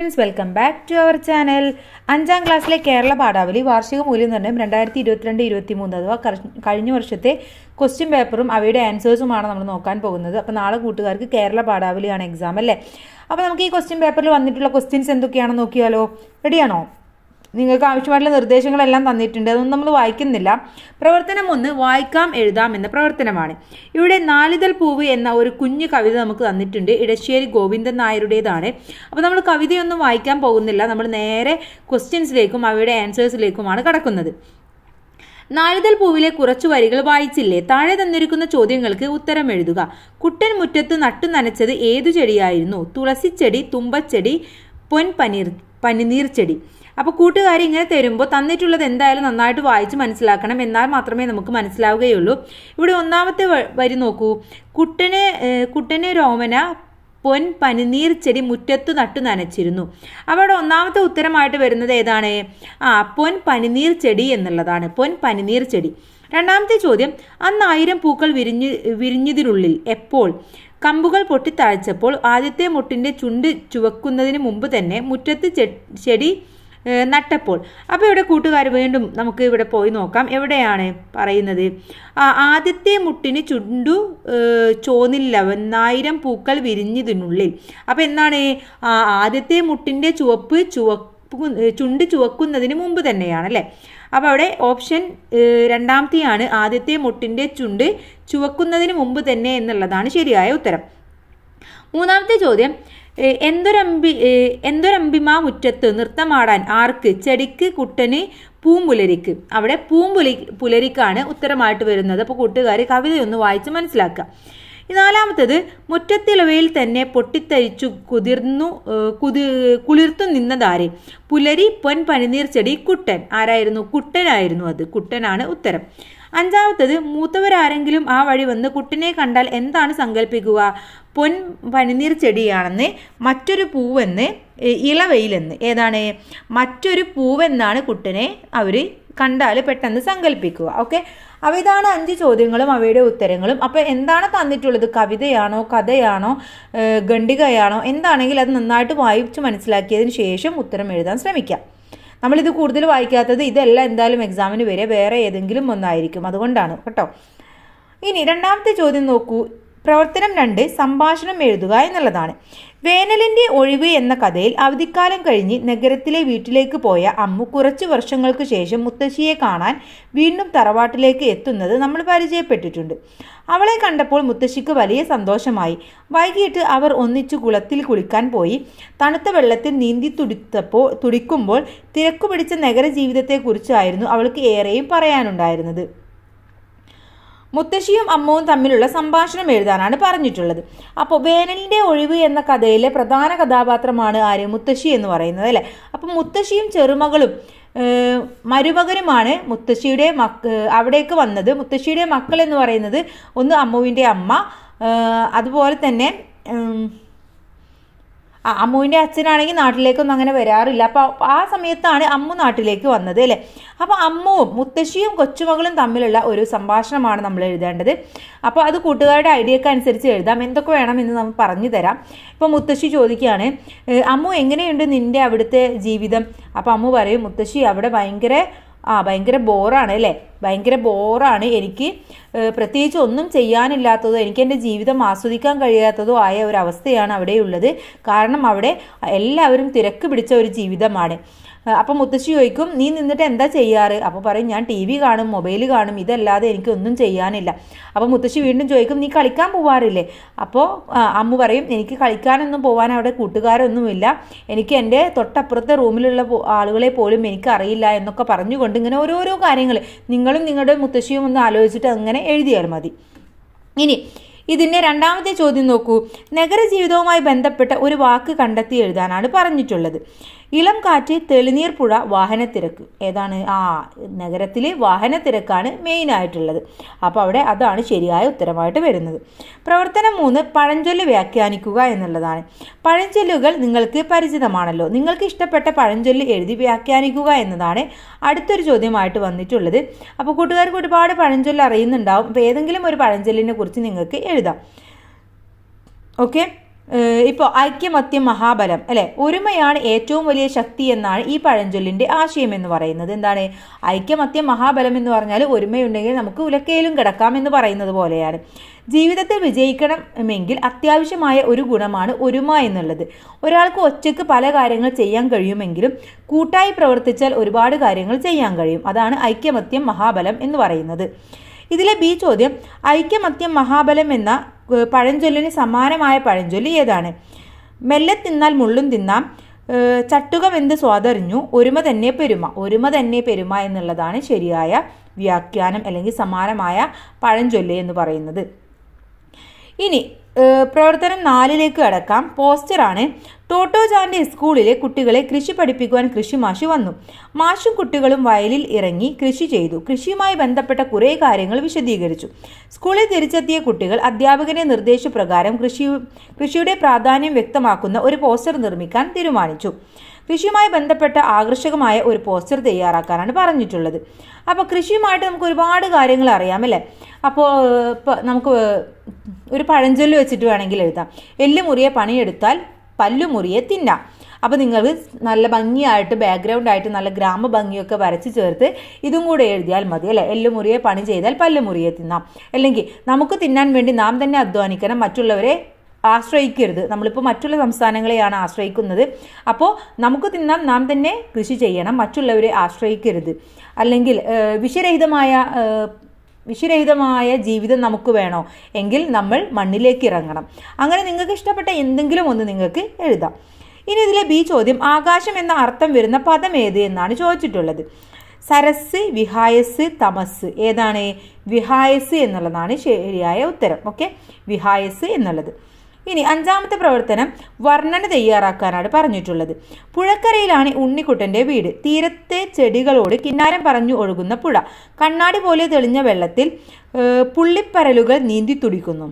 friends welcome back to our channel അഞ്ചാം ക്ലാസ്സിലെ കേരള പാഠാവലി വാർഷിക മൂല്യനിർണ്ണയം രണ്ടായിരത്തി ഇരുപത്തിരണ്ട് ഇരുപത്തി മൂന്ന് അഥവാ കഴിഞ്ഞ വർഷത്തെ ക്വസ്റ്റ്യൻ പേപ്പറും അവയുടെ ആൻസേഴ്സുമാണ് നമ്മൾ നോക്കാൻ പോകുന്നത് അപ്പോൾ നാളെ കൂട്ടുകാർക്ക് കേരള പാഠാവലിയാണ് എക്സാം അല്ലേ അപ്പോൾ നമുക്ക് ഈ ക്വസ്റ്റ്യൻ പേപ്പറിൽ വന്നിട്ടുള്ള ക്വസ്റ്റ്യൻസ് എന്തൊക്കെയാണെന്ന് നോക്കിയാലോ റെഡിയാണോ നിങ്ങൾക്ക് ആവശ്യമായിട്ടുള്ള നിർദ്ദേശങ്ങളെല്ലാം തന്നിട്ടുണ്ട് അതൊന്നും നമ്മൾ വായിക്കുന്നില്ല പ്രവർത്തനം ഒന്ന് വായിക്കാം എഴുതാം എന്ന പ്രവർത്തനമാണ് ഇവിടെ നാലിതൽ പൂവ് എന്ന ഒരു കുഞ്ഞു കവിത നമുക്ക് തന്നിട്ടുണ്ട് ഇടശ്ശേരി ഗോവിന്ദൻ നായരുടേതാണ് അപ്പോൾ നമ്മൾ കവിതയൊന്നും വായിക്കാൻ പോകുന്നില്ല നമ്മൾ നേരെ ക്വസ്റ്റ്യൻസിലേക്കും അവയുടെ ആൻസേഴ്സിലേക്കുമാണ് കടക്കുന്നത് നാളിതൽ പൂവിലെ കുറച്ചു വരികൾ വായിച്ചില്ലേ താഴെ തന്നിരിക്കുന്ന ചോദ്യങ്ങൾക്ക് ഉത്തരം എഴുതുക കുട്ടൻ മുറ്റത്ത് നട്ടു നനച്ചത് ഏതു ചെടിയായിരുന്നു തുളസിച്ചെടി തുമ്പച്ചെടി പൊൻ പനീർ പനിനീർ ചെടി അപ്പോൾ കൂട്ടുകാരി ഇങ്ങനെ തരുമ്പോൾ തന്നിട്ടുള്ളത് എന്തായാലും നന്നായിട്ട് വായിച്ച് മനസ്സിലാക്കണം എന്നാൽ മാത്രമേ നമുക്ക് മനസ്സിലാവുകയുള്ളൂ ഇവിടെ ഒന്നാമത്തെ വരി നോക്കൂ കുട്ടനെ കുട്ടനെ രോമന പൊൻ പനിനീർ ചെടി മുറ്റത്തു നട്ടു നനച്ചിരുന്നു അവിടെ ഒന്നാമത്തെ ഉത്തരമായിട്ട് വരുന്നത് ഏതാണ് ആ പൊൻ പനിനീർ ചെടി എന്നുള്ളതാണ് പൊൻ പനിനീർ ചെടി രണ്ടാമത്തെ ചോദ്യം അന്ന് ആയിരം പൂക്കൾ വിരിഞ്ഞു വിരിഞ്ഞതിനുള്ളിൽ എപ്പോൾ കമ്പുകൾ പൊട്ടിത്താഴ്ചപ്പോൾ ആദ്യത്തെ മുട്ടിൻ്റെ ചുണ്ട് ചുവക്കുന്നതിന് മുമ്പ് തന്നെ മുറ്റത്ത് ചെടി നട്ടപ്പോൾ അപ്പോൾ ഇവിടെ കൂട്ടുകാർ വീണ്ടും നമുക്ക് ഇവിടെ പോയി നോക്കാം എവിടെയാണ് പറയുന്നത് ആദ്യത്തെ മുട്ടിന് ചുണ്ടു ചോന്നില്ല ഒന്നായിരം പൂക്കൾ വിരിഞ്ഞതിനുള്ളിൽ അപ്പോൾ എന്താണ് ആദ്യത്തെ മുട്ടിൻ്റെ ചുവപ്പ് ചുവപ്പ് ചുണ്ട് ചുവക്കുന്നതിന് മുമ്പ് തന്നെയാണല്ലേ അപ്പോൾ അവിടെ ഓപ്ഷൻ രണ്ടാമത്തെയാണ് ആദ്യത്തെ മുട്ടിൻ്റെ ചുണ്ട് ചുവക്കുന്നതിന് മുമ്പ് തന്നെ എന്നുള്ളതാണ് ശരിയായ ഉത്തരം മൂന്നാമത്തെ ചോദ്യം എന്തൊരമ്പി എന്തൊരമ്പിമാ മുറ്റത്ത് നൃത്തമാടാൻ ആർക്ക് ചെടിക്ക് കുട്ടന് പൂമ്പുലരിക്ക് അവിടെ പൂമ്പുലി പുലരിക്കാണ് ഉത്തരമായിട്ട് വരുന്നത് അപ്പോൾ കൂട്ടുകാർ കവിതയൊന്ന് വായിച്ച് മനസ്സിലാക്കുക ഈ നാലാമത്തത് മുറ്റത്തിലവയിൽ തന്നെ പൊട്ടിത്തരിച്ചു കുതിർന്നു കുതി കുളിർത്തു നിന്നതാരെ പുലരി പൊൻ പനിനീർ ചെടി കുട്ടൻ ആരായിരുന്നു കുട്ടനായിരുന്നു അത് കുട്ടനാണ് ഉത്തരം അഞ്ചാമത്തത് മൂത്തവരാരെങ്കിലും ആ വഴി വന്ന് കുട്ടിനെ കണ്ടാൽ എന്താണ് സങ്കല്പിക്കുക പൊൻ പനിനീർ ചെടിയാണെന്ന് മറ്റൊരു പൂവെന്ന് ഇളവെയിലെന്ന് ഏതാണ് മറ്റൊരു പൂവെന്നാണ് കുട്ടനെ അവർ കണ്ടാൽ പെട്ടെന്ന് സങ്കല്പിക്കുക ഓക്കെ അപ്പോൾ ഇതാണ് അഞ്ച് ചോദ്യങ്ങളും അവയുടെ ഉത്തരങ്ങളും അപ്പോൾ എന്താണ് തന്നിട്ടുള്ളത് കവിതയാണോ കഥയാണോ ഖണ്ഡികയാണോ എന്താണെങ്കിൽ അത് നന്നായിട്ട് വായിച്ച് മനസ്സിലാക്കിയതിന് ശേഷം ഉത്തരം എഴുതാൻ ശ്രമിക്കാം നമ്മളിത് കൂടുതൽ വായിക്കാത്തത് ഇതെല്ലാം എന്തായാലും എക്സാമിന് വരെ വേറെ ഏതെങ്കിലും ഒന്നായിരിക്കും അതുകൊണ്ടാണ് കേട്ടോ ഇനി രണ്ടാമത്തെ ചോദ്യം നോക്കൂ പ്രവർത്തനം രണ്ട് സംഭാഷണം എഴുതുക എന്നുള്ളതാണ് വേനലിൻ്റെ ഒഴിവ് എന്ന കഥയിൽ അവധിക്കാലം കഴിഞ്ഞ് നഗരത്തിലെ വീട്ടിലേക്ക് പോയ അമ്മു കുറച്ചു വർഷങ്ങൾക്ക് ശേഷം മുത്തശ്ശിയെ കാണാൻ വീണ്ടും തറവാട്ടിലേക്ക് എത്തുന്നത് നമ്മൾ പരിചയപ്പെട്ടിട്ടുണ്ട് അവളെ കണ്ടപ്പോൾ മുത്തശ്ശിക്ക് വലിയ സന്തോഷമായി വൈകിട്ട് അവർ ഒന്നിച്ചു കുളത്തിൽ കുളിക്കാൻ പോയി തണുത്ത വെള്ളത്തിൽ നീന്തി തുടിത്തപ്പോൾ തുടിക്കുമ്പോൾ തിരക്കുപിടിച്ച നഗരജീവിതത്തെക്കുറിച്ചായിരുന്നു അവൾക്ക് ഏറെയും പറയാനുണ്ടായിരുന്നത് മുത്തശ്ശിയും അമ്മവും തമ്മിലുള്ള സംഭാഷണം എഴുതാനാണ് പറഞ്ഞിട്ടുള്ളത് അപ്പോൾ വേനലിൻ്റെ ഒഴിവ് എന്ന കഥയിലെ പ്രധാന കഥാപാത്രമാണ് ആര് മുത്തശ്ശി എന്ന് പറയുന്നത് അല്ലേ അപ്പം മുത്തശ്ശിയും ചെറുമകളും മരുമകനുമാണ് മുത്തശ്ശിയുടെ മക്ക് അവിടേക്ക് വന്നത് മുത്തശ്ശിയുടെ മക്കൾ എന്ന് പറയുന്നത് ഒന്ന് അമ്മുവിൻ്റെ അമ്മ അതുപോലെ തന്നെ അമ്മുവിൻ്റെ അച്ഛനാണെങ്കിൽ നാട്ടിലേക്കൊന്നും അങ്ങനെ വരാറില്ല അപ്പോൾ ആ സമയത്താണ് അമ്മു നാട്ടിലേക്ക് വന്നത് അല്ലേ അപ്പോൾ അമ്മുവും മുത്തശ്ശിയും കൊച്ചുമകളും തമ്മിലുള്ള ഒരു സംഭാഷണമാണ് നമ്മൾ എഴുതേണ്ടത് അപ്പോൾ അത് കൂട്ടുകാരുടെ ഐഡിയക്ക് അനുസരിച്ച് എഴുതാം എന്തൊക്കെ വേണം എന്ന് നമ്മൾ പറഞ്ഞു തരാം ഇപ്പോൾ മുത്തശ്ശി ചോദിക്കുകയാണ് അമ്മു എങ്ങനെയുണ്ട് നിൻ്റെ അവിടുത്തെ ജീവിതം അപ്പോൾ അമ്മു പറയും മുത്തശ്ശി അവിടെ ഭയങ്കര ആ ഭയങ്കര ബോറാണ് അല്ലേ ഭയങ്കര ബോറാണ് എനിക്ക് പ്രത്യേകിച്ച് ഒന്നും ചെയ്യാനില്ലാത്തതോ എനിക്ക് എൻ്റെ ജീവിതം ആസ്വദിക്കാൻ കഴിയാത്തതോ ആയ ഒരു അവസ്ഥയാണ് അവിടെയുള്ളത് കാരണം അവിടെ എല്ലാവരും തിരക്ക് പിടിച്ച ഒരു ജീവിതമാണ് അപ്പം മുത്തശ്ശി ചോദിക്കും നീ നിന്നിട്ട് എന്താ ചെയ്യാറ് അപ്പോൾ പറയും ഞാൻ ടി വി കാണും മൊബൈൽ കാണും ഇതല്ലാതെ എനിക്കൊന്നും ചെയ്യാനില്ല അപ്പോൾ മുത്തശ്ശി വീണ്ടും ചോദിക്കും നീ കളിക്കാൻ പോവാറില്ലേ അപ്പോൾ അമ്മ പറയും എനിക്ക് കളിക്കാനൊന്നും പോകാൻ അവിടെ കൂട്ടുകാരൊന്നുമില്ല എനിക്ക് എൻ്റെ തൊട്ടപ്പുറത്തെ റൂമിലുള്ള ആളുകളെ പോലും എനിക്കറിയില്ല എന്നൊക്കെ പറഞ്ഞുകൊണ്ട് ഇങ്ങനെ ഓരോരോ കാര്യങ്ങൾ നിങ്ങളും നിങ്ങളുടെ മുത്തശ്ശിയും ഒന്ന് ആലോചിച്ചിട്ട് അങ്ങനെ എഴുതിയാൽ മതി ഇനി ഇതിൻ്റെ രണ്ടാമത്തെ ചോദ്യം നോക്കൂ നഗര ജീവിതവുമായി ബന്ധപ്പെട്ട ഒരു വാക്ക് കണ്ടെത്തി എഴുതാനാണ് പറഞ്ഞിട്ടുള്ളത് ഇളം കാറ്റ് തെളിനീർ പുഴ വാഹനത്തിരക്ക് ഏതാണ് ആ നഗരത്തിൽ വാഹനത്തിരക്കാണ് മെയിൻ ആയിട്ടുള്ളത് അപ്പോൾ അവിടെ അതാണ് ശരിയായ ഉത്തരമായിട്ട് വരുന്നത് പ്രവർത്തനം മൂന്ന് പഴഞ്ചൊല്ല് വ്യാഖ്യാനിക്കുക എന്നുള്ളതാണ് പഴഞ്ചൊല്ലുകൾ നിങ്ങൾക്ക് പരിചിതമാണല്ലോ നിങ്ങൾക്ക് ഇഷ്ടപ്പെട്ട പഴഞ്ചൊല്ല് എഴുതി വ്യാഖ്യാനിക്കുക എന്നതാണ് അടുത്തൊരു ചോദ്യമായിട്ട് വന്നിട്ടുള്ളത് അപ്പോൾ കൂട്ടുകാർക്ക് ഒരുപാട് പഴഞ്ചൊല്ല് അറിയുന്നുണ്ടാവും അപ്പോൾ ഏതെങ്കിലും ഒരു പഴഞ്ചൊല്ലിനെ കുറിച്ച് നിങ്ങൾക്ക് എഴുതാം ഓക്കെ ഇപ്പോൾ ഐക്യമത്യം മഹാബലം അല്ലെ ഒരുമയാണ് ഏറ്റവും വലിയ ശക്തി എന്നാണ് ഈ പഴഞ്ചൊല്ലിന്റെ ആശയം എന്ന് പറയുന്നത് എന്താണ് ഐക്യമത്യം മഹാബലം എന്ന് പറഞ്ഞാൽ ഒരുമയുണ്ടെങ്കിൽ നമുക്ക് ഉലക്കയിലും കിടക്കാം എന്ന് പറയുന്നത് പോലെയാണ് ജീവിതത്തിൽ വിജയിക്കണമെങ്കിൽ അത്യാവശ്യമായ ഒരു ഗുണമാണ് ഒരുമ എന്നുള്ളത് ഒരാൾക്ക് ഒറ്റയ്ക്ക് പല കാര്യങ്ങൾ ചെയ്യാൻ കഴിയുമെങ്കിലും കൂട്ടായി പ്രവർത്തിച്ചാൽ ഒരുപാട് കാര്യങ്ങൾ ചെയ്യാൻ കഴിയും അതാണ് ഐക്യമത്യം മഹാബലം എന്ന് പറയുന്നത് ഇതിലെ ബി ചോദ്യം ഐക്യമത്യം മഹാബലം എന്ന പഴഞ്ചൊല്ലിന് സമാനമായ പഴഞ്ചൊല്ലി ഏതാണ് മെല്ലെ തിന്നാൽ മുള്ളും തിന്നാം ചട്ടുകം എന്ത് സ്വാതറിഞ്ഞു ഒരുമ തന്നെ പെരുമ ഒരുമ തന്നെ പെരുമ എന്നുള്ളതാണ് ശരിയായ വ്യാഖ്യാനം അല്ലെങ്കിൽ സമാനമായ പഴഞ്ചൊല്ല് എന്ന് പറയുന്നത് ഇനി പ്രവർത്തനം നാലിലേക്ക് കടക്കാം പോസ്റ്ററാണ് ടോട്ടോ സ്കൂളിലെ കുട്ടികളെ കൃഷി പഠിപ്പിക്കുവാൻ കൃഷിമാഷി വന്നു മാഷും കുട്ടികളും വയലിൽ ഇറങ്ങി കൃഷി ചെയ്തു കൃഷിയുമായി ബന്ധപ്പെട്ട കുറേ കാര്യങ്ങൾ വിശദീകരിച്ചു സ്കൂളിൽ തിരിച്ചെത്തിയ കുട്ടികൾ അധ്യാപകന്റെ നിർദ്ദേശപ്രകാരം കൃഷി കൃഷിയുടെ പ്രാധാന്യം വ്യക്തമാക്കുന്ന ഒരു പോസ്റ്റർ നിർമ്മിക്കാൻ തീരുമാനിച്ചു കൃഷിയുമായി ബന്ധപ്പെട്ട ആകർഷകമായ ഒരു പോസ്റ്റർ തയ്യാറാക്കാനാണ് പറഞ്ഞിട്ടുള്ളത് അപ്പോൾ കൃഷിയുമായിട്ട് നമുക്ക് ഒരുപാട് കാര്യങ്ങൾ അറിയാമല്ലേ അപ്പോൾ നമുക്ക് ഒരു പഴഞ്ചൊല്ല് വെച്ചിട്ട് വേണമെങ്കിൽ എഴുതാം എല്ലുമുറിയെ പണിയെടുത്താൽ പല്ലുമുറിയെ തിന്നാം അപ്പോൾ നിങ്ങൾ നല്ല ഭംഗിയായിട്ട് ബാക്ക്ഗ്രൗണ്ട് ആയിട്ട് നല്ല ഗ്രാമ ഭംഗിയൊക്കെ വരച്ച് ചേർത്ത് ഇതും കൂടെ എഴുതിയാൽ മതി അല്ലേ എല്ലുമുറിയെ പണി ചെയ്താൽ പല്ലുമുറിയെ തിന്നാം അല്ലെങ്കിൽ നമുക്ക് തിന്നാൻ വേണ്ടി നാം തന്നെ അധ്വാനിക്കണം മറ്റുള്ളവരെ ആശ്രയിക്കരുത് നമ്മളിപ്പോൾ മറ്റുള്ള സംസ്ഥാനങ്ങളെയാണ് ആശ്രയിക്കുന്നത് അപ്പോൾ നമുക്ക് തിന്നാൻ നാം തന്നെ കൃഷി ചെയ്യണം മറ്റുള്ളവരെ ആശ്രയിക്കരുത് അല്ലെങ്കിൽ വിഷരഹിതമായ വിഷരഹിതമായ ജീവിതം നമുക്ക് വേണോ എങ്കിൽ നമ്മൾ മണ്ണിലേക്ക് ഇറങ്ങണം അങ്ങനെ നിങ്ങൾക്ക് ഇഷ്ടപ്പെട്ട എന്തെങ്കിലും ഒന്ന് നിങ്ങൾക്ക് എഴുതാം ഇനി ഇതിലെ ബി ചോദ്യം ആകാശം എന്ന അർത്ഥം വരുന്ന പദം ഏത് എന്നാണ് ചോദിച്ചിട്ടുള്ളത് സരസ് വിഹായസ് തമസ് ഏതാണ് വിഹായസ് എന്നുള്ളതാണ് ശരിയായ ഉത്തരം ഓക്കെ വിഹായസ് എന്നുള്ളത് ഇനി അഞ്ചാമത്തെ പ്രവർത്തനം വർണ്ണന തയ്യാറാക്കാനാണ് പറഞ്ഞിട്ടുള്ളത് പുഴക്കരയിലാണ് ഉണ്ണിക്കുട്ടൻ്റെ വീട് തീരത്തെ ചെടികളോട് കിന്നാരം പറഞ്ഞു ഒഴുകുന്ന പുഴ കണ്ണാടി പോലെ തെളിഞ്ഞ വെള്ളത്തിൽ പുള്ളിപ്പരലുകൾ നീന്തി തുടിക്കുന്നു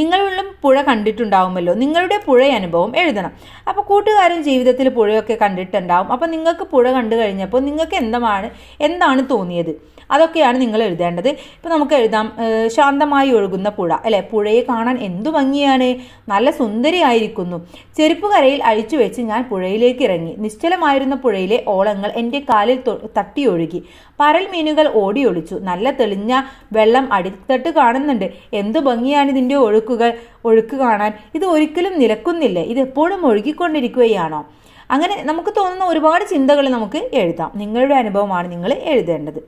നിങ്ങളും പുഴ കണ്ടിട്ടുണ്ടാവുമല്ലോ നിങ്ങളുടെ പുഴ അനുഭവം എഴുതണം അപ്പോൾ കൂട്ടുകാരൻ ജീവിതത്തിൽ പുഴയൊക്കെ കണ്ടിട്ടുണ്ടാവും അപ്പോൾ നിങ്ങൾക്ക് പുഴ കണ്ടു കഴിഞ്ഞപ്പോൾ നിങ്ങൾക്ക് എന്താണ് എന്താണ് തോന്നിയത് അതൊക്കെയാണ് നിങ്ങൾ എഴുതേണ്ടത് ഇപ്പോൾ നമുക്ക് എഴുതാം ശാന്തമായി ഒഴുകുന്ന പുഴ അല്ലേ പുഴയെ കാണാൻ എന്തു ഭംഗിയാണ് നല്ല സുന്ദരിയായിരിക്കുന്നു ചെരുപ്പുകരയിൽ അഴിച്ചു വെച്ച് ഞാൻ പുഴയിലേക്ക് ഇറങ്ങി നിശ്ചലമായിരുന്ന പുഴയിലെ ഓളങ്ങൾ എൻ്റെ കാലിൽ തട്ടി ഒഴുകി പരൽ മീനുകൾ ഓടിയൊളിച്ചു നല്ല തെളിഞ്ഞ വെള്ളം അടിത്തട്ട് കാണുന്നുണ്ട് എന്തു ഭംഗിയാണ് ഇതിൻ്റെ ഒഴുക്ക് ഒഴുക്കുകൾ ഒഴുക്ക് കാണാൻ ഇത് ഒരിക്കലും നിലക്കുന്നില്ല ഇത് എപ്പോഴും ഒഴുകിക്കൊണ്ടിരിക്കുകയാണോ അങ്ങനെ നമുക്ക് തോന്നുന്ന ഒരുപാട് ചിന്തകൾ നമുക്ക് എഴുതാം നിങ്ങളുടെ അനുഭവമാണ് നിങ്ങൾ എഴുതേണ്ടത്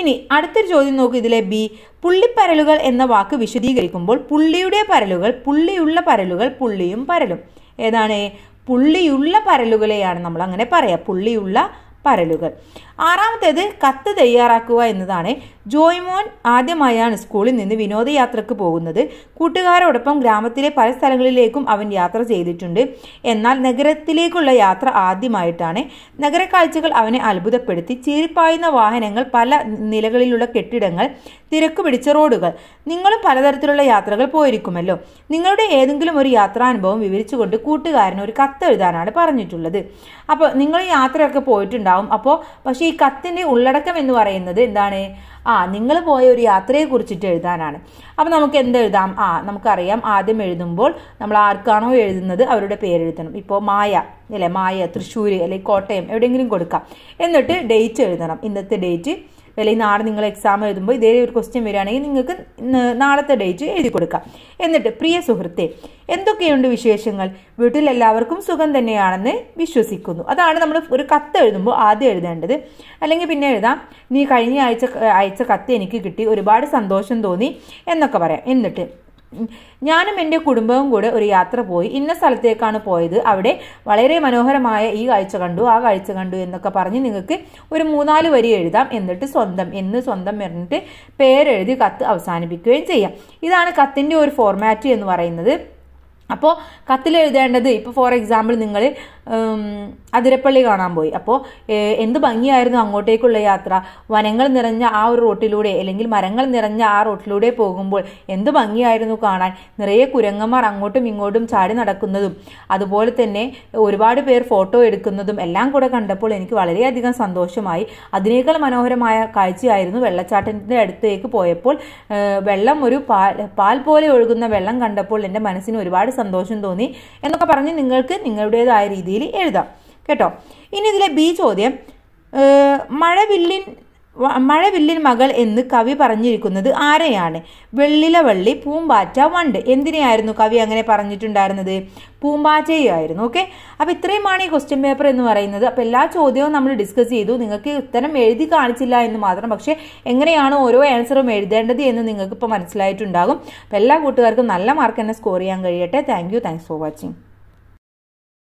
ഇനി അടുത്തൊരു ചോദ്യം നോക്കൂ ഇതിലെ ബി പുള്ളിപ്പരലുകൾ എന്ന വാക്ക് വിശദീകരിക്കുമ്പോൾ പുള്ളിയുടെ പരലുകൾ പുള്ളിയുള്ള പരലുകൾ പുള്ളിയും പരലും ഏതാണ് പുള്ളിയുള്ള പരലുകളെയാണ് നമ്മൾ അങ്ങനെ പറയാം പുള്ളിയുള്ള പരലുകൾ ആറാമത്തേത് കത്ത് തയ്യാറാക്കുക എന്നതാണ് ജോയ്മോൻ ആദ്യമായാണ് സ്കൂളിൽ നിന്ന് വിനോദയാത്രക്ക് പോകുന്നത് കൂട്ടുകാരോടൊപ്പം ഗ്രാമത്തിലെ പല സ്ഥലങ്ങളിലേക്കും അവൻ യാത്ര ചെയ്തിട്ടുണ്ട് എന്നാൽ നഗരത്തിലേക്കുള്ള യാത്ര ആദ്യമായിട്ടാണ് കാഴ്ചകൾ അവനെ അത്ഭുതപ്പെടുത്തി ചീരിപ്പായുന്ന വാഹനങ്ങൾ പല നിലകളിലുള്ള കെട്ടിടങ്ങൾ തിരക്ക് പിടിച്ച റോഡുകൾ നിങ്ങളും പലതരത്തിലുള്ള യാത്രകൾ പോയിരിക്കുമല്ലോ നിങ്ങളുടെ ഏതെങ്കിലും ഒരു യാത്രാനുഭവം വിവരിച്ചുകൊണ്ട് കൂട്ടുകാരന് ഒരു കത്ത് എഴുതാനാണ് പറഞ്ഞിട്ടുള്ളത് അപ്പോൾ നിങ്ങൾ യാത്രയൊക്കെ പോയിട്ടുണ്ടാവും അപ്പോൾ പക്ഷേ ഈ കത്തിൻ്റെ ഉള്ളടക്കം എന്ന് പറയുന്നത് എന്താണ് ആ നിങ്ങൾ പോയ ഒരു യാത്രയെ കുറിച്ചിട്ട് എഴുതാനാണ് അപ്പം നമുക്ക് എന്തെഴുതാം ആ നമുക്കറിയാം ആദ്യം എഴുതുമ്പോൾ നമ്മൾ ആർക്കാണോ എഴുതുന്നത് അവരുടെ പേരെഴുതണം ഇപ്പോൾ മായ അല്ലേ മായ തൃശ്ശൂർ അല്ലെ കോട്ടയം എവിടെയെങ്കിലും കൊടുക്കാം എന്നിട്ട് ഡേറ്റ് എഴുതണം ഇന്നത്തെ ഡേറ്റ് അല്ലെങ്കിൽ നാളെ നിങ്ങൾ എക്സാം എഴുതുമ്പോൾ ഇതേ ഒരു ക്വസ്റ്റ്യൻ വരികയാണെങ്കിൽ നിങ്ങൾക്ക് നാളത്തെ ഡേറ്റ് എഴുതി കൊടുക്കാം എന്നിട്ട് പ്രിയ സുഹൃത്തെ എന്തൊക്കെയുണ്ട് വിശേഷങ്ങൾ വീട്ടിൽ എല്ലാവർക്കും സുഖം തന്നെയാണെന്ന് വിശ്വസിക്കുന്നു അതാണ് നമ്മൾ ഒരു കത്ത് എഴുതുമ്പോൾ ആദ്യം എഴുതേണ്ടത് അല്ലെങ്കിൽ പിന്നെ എഴുതാം നീ കഴിഞ്ഞ ആഴ്ച അയച്ച കത്ത് എനിക്ക് കിട്ടി ഒരുപാട് സന്തോഷം തോന്നി എന്നൊക്കെ പറയാം എന്നിട്ട് ഞാനും എൻ്റെ കുടുംബവും കൂടെ ഒരു യാത്ര പോയി ഇന്ന സ്ഥലത്തേക്കാണ് പോയത് അവിടെ വളരെ മനോഹരമായ ഈ കാഴ്ച കണ്ടു ആ കാഴ്ച കണ്ടു എന്നൊക്കെ പറഞ്ഞ് നിങ്ങൾക്ക് ഒരു മൂന്നാല് വരി എഴുതാം എന്നിട്ട് സ്വന്തം എന്ന് സ്വന്തം പറഞ്ഞിട്ട് പേരെഴുതി കത്ത് അവസാനിപ്പിക്കുകയും ചെയ്യാം ഇതാണ് കത്തിൻ്റെ ഒരു ഫോർമാറ്റ് എന്ന് പറയുന്നത് അപ്പോൾ കത്തിലെഴുതേണ്ടത് ഇപ്പോൾ ഫോർ എക്സാമ്പിൾ നിങ്ങൾ അതിരപ്പള്ളി കാണാൻ പോയി അപ്പോൾ എന്ത് ഭംഗിയായിരുന്നു അങ്ങോട്ടേക്കുള്ള യാത്ര വനങ്ങൾ നിറഞ്ഞ ആ ഒരു റോട്ടിലൂടെ അല്ലെങ്കിൽ മരങ്ങൾ നിറഞ്ഞ ആ റോട്ടിലൂടെ പോകുമ്പോൾ എന്ത് ഭംഗിയായിരുന്നു കാണാൻ നിറയെ കുരങ്ങന്മാർ അങ്ങോട്ടും ഇങ്ങോട്ടും ചാടി നടക്കുന്നതും അതുപോലെ തന്നെ ഒരുപാട് പേർ ഫോട്ടോ എടുക്കുന്നതും എല്ലാം കൂടെ കണ്ടപ്പോൾ എനിക്ക് വളരെയധികം സന്തോഷമായി അതിനേക്കാൾ മനോഹരമായ കാഴ്ചയായിരുന്നു വെള്ളച്ചാട്ടത്തിൻ്റെ അടുത്തേക്ക് പോയപ്പോൾ വെള്ളം ഒരു പാൽ പാൽ പോലെ ഒഴുകുന്ന വെള്ളം കണ്ടപ്പോൾ എൻ്റെ മനസ്സിന് ഒരുപാട് സന്തോഷം തോന്നി എന്നൊക്കെ പറഞ്ഞ് നിങ്ങൾക്ക് നിങ്ങളുടേതായ രീതിയിൽ എഴുതാം കേട്ടോ ഇനി ഇതിലെ ബി ചോദ്യം മഴവില്ലിൻ മഴവില്ലിൻ മകൾ എന്ന് കവി പറഞ്ഞിരിക്കുന്നത് ആരെയാണ് വെള്ളില വള്ളി പൂമ്പാറ്റ വണ്ട് എന്തിനെയായിരുന്നു കവി അങ്ങനെ പറഞ്ഞിട്ടുണ്ടായിരുന്നത് പൂമ്പാറ്റയായിരുന്നു ഓക്കെ അപ്പോൾ ഇത്രയുമാണ് ഈ ക്വസ്റ്റ്യൻ പേപ്പർ എന്ന് പറയുന്നത് അപ്പോൾ എല്ലാ ചോദ്യവും നമ്മൾ ഡിസ്കസ് ചെയ്തു നിങ്ങൾക്ക് ഉത്തരം എഴുതി കാണിച്ചില്ല എന്ന് മാത്രം പക്ഷേ എങ്ങനെയാണ് ഓരോ ആൻസറും എഴുതേണ്ടത് എന്ന് നിങ്ങൾക്ക് ഇപ്പോൾ മനസ്സിലായിട്ടുണ്ടാകും അപ്പോൾ എല്ലാ കൂട്ടുകാർക്കും നല്ല മാർക്ക് തന്നെ സ്കോർ ചെയ്യാൻ കഴിയട്ടെ thank you thanks for watching